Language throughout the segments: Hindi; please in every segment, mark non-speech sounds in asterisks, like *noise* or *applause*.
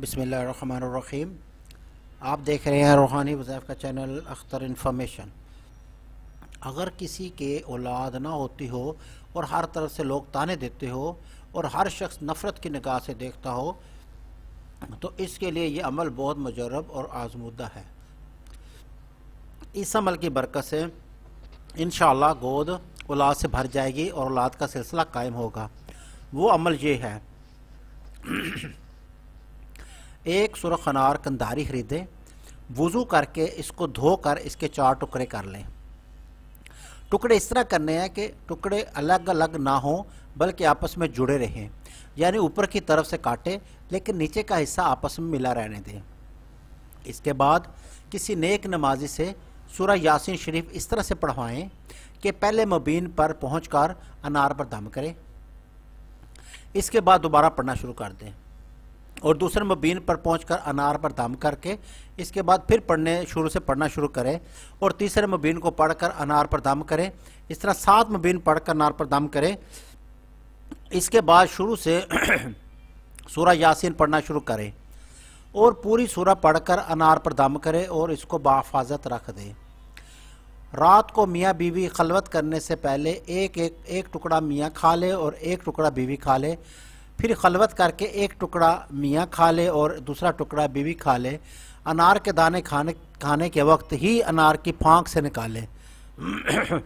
बसमीम आप देख रहे हैं रूहानी वज़ैफ़ का चैनल अख्तर इन्फॉर्मेशन अगर किसी के औलाद ना होती हो और हर तरफ से लोग ताने देते हो और हर शख्स नफ़रत की निगाह से देखता हो तो इसके लिए यह अमल बहुत मजरब और आजमूदा है इस अमल की बरकत से इन गोद औलाद से भर जाएगी और औलाद का सिलसिला कायम होगा वो अमल ये है एक सुरख अनार कंदारी खरीदें वज़ू करके इसको धोकर इसके चार टुकड़े कर लें टुकड़े इस तरह करने हैं कि टुकड़े अलग अलग ना हों बल्कि आपस में जुड़े रहें यानी ऊपर की तरफ से काटें लेकिन नीचे का हिस्सा आपस में मिला रहने दें इसके बाद किसी नेक नमाजी से सूरह यासिन शरीफ इस तरह से पढ़वाएं कि पहले मुबीन पर पहुँच अनार पर दम करें इसके बाद दोबारा पढ़ना शुरू कर दें और दूसरे मबीन पर पहुंचकर अनार पर दम करके इसके बाद फिर पढ़ने शुरू से पढ़ना शुरू करें और तीसरे मबीन को पढ़कर अनार पर दम करें इस तरह सात मबीन पढ़कर अनार पर दम करें इसके बाद शुरू से *clears throat* सूरह यासिन पढ़ना शुरू करें और पूरी पढ़ पढ़कर अनार पर दम करें और इसको बाफाजत रख दें रात को मियाँ बीवी खलवत करने से पहले एक एक एक टुकड़ा मियाँ खा ले और एक टुकड़ा बीवी खा ले फिर खलवत करके एक टुकड़ा मियाँ खा ले और दूसरा टुकड़ा बीवी खा ले अनार के दाने खाने खाने के वक्त ही अनार की फांक से निकालें *clears throat*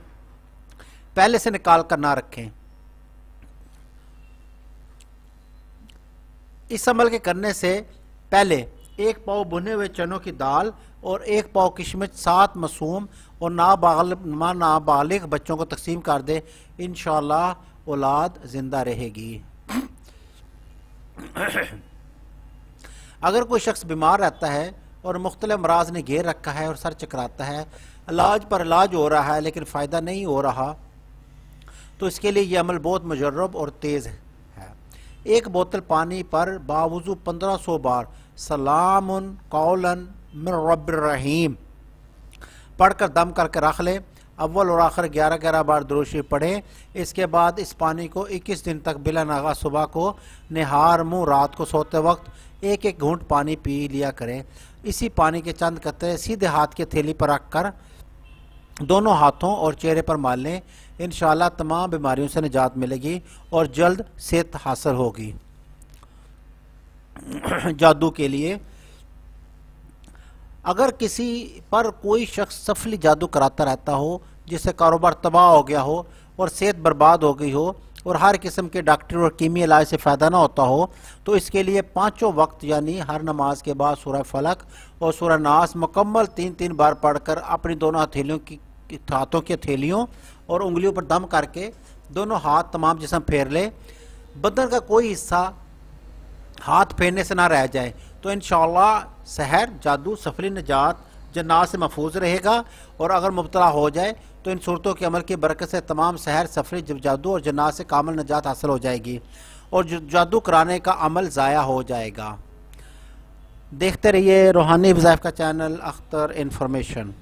पहले से निकाल कर ना रखें इस अमल के करने से पहले एक पाव भुने हुए चनों की दाल और एक पाव किशमिश सात मासूम और नाबाल नाबालिग बच्चों को तकसीम कर दे इन औलाद ज़िंदा रहेगी *coughs* अगर कोई शख्स बीमार रहता है और मुख्तल अमराज ने घेर रखा है और सर चकराता है इलाज पर इलाज हो रहा है लेकिन फ़ायदा नहीं हो रहा तो इसके लिए यह अमल बहुत मजरब और तेज़ है एक बोतल पानी पर बावजू पंद्रह सौ बार सलाम कौलन रहीम पढ़ कर दम करके रख लें अव्वल और आखिर ग्यारह ग्यारह बार दरोशी पढ़ें इसके बाद इस पानी को इक्कीस दिन तक बिला नागा सुबह को नहार मुँह रात को सोते वक्त एक एक घूंट पानी पी लिया करें इसी पानी के चंद कतरे सीधे हाथ के थैली पर रख कर दोनों हाथों और चेहरे पर मार लें इन तमाम बीमारियों से निजात मिलेगी और जल्द सेहत हासिल होगी *coughs* जादू के लिए अगर किसी पर कोई शख्स सफली जादू कराता रहता हो जिससे कारोबार तबाह हो गया हो और सेहत बर्बाद हो गई हो और हर किस्म के डॉक्टर और कीमिया इलाज से फ़ायदा ना होता हो तो इसके लिए पाँचों वक्त यानी हर नमाज के बाद सूर्य फलक और सूर्य नास मुकम्मल तीन तीन बार पढ़कर अपनी दोनों हथेलियों की हाथों की हथेलियों और उंगलियों पर दम करके दोनों हाथ तमाम जिसम फेर ले बदन का कोई हिस्सा हाथ फेरने से ना रह जाए तो इन शहर जादू सफली नजात जन्नात से महफूज रहेगा और अगर मुबतला हो जाए तो इन सूरतों के अमल की बरकत से तमाम शहर सफरी जब जादू और जन्नात से कामल नजात हासिल हो जाएगी और जादू कराने का अमल ज़ाया हो जाएगा देखते रहिए रूहानी वज़ाइफ का चैनल अख्तर इन्फॉर्मेशन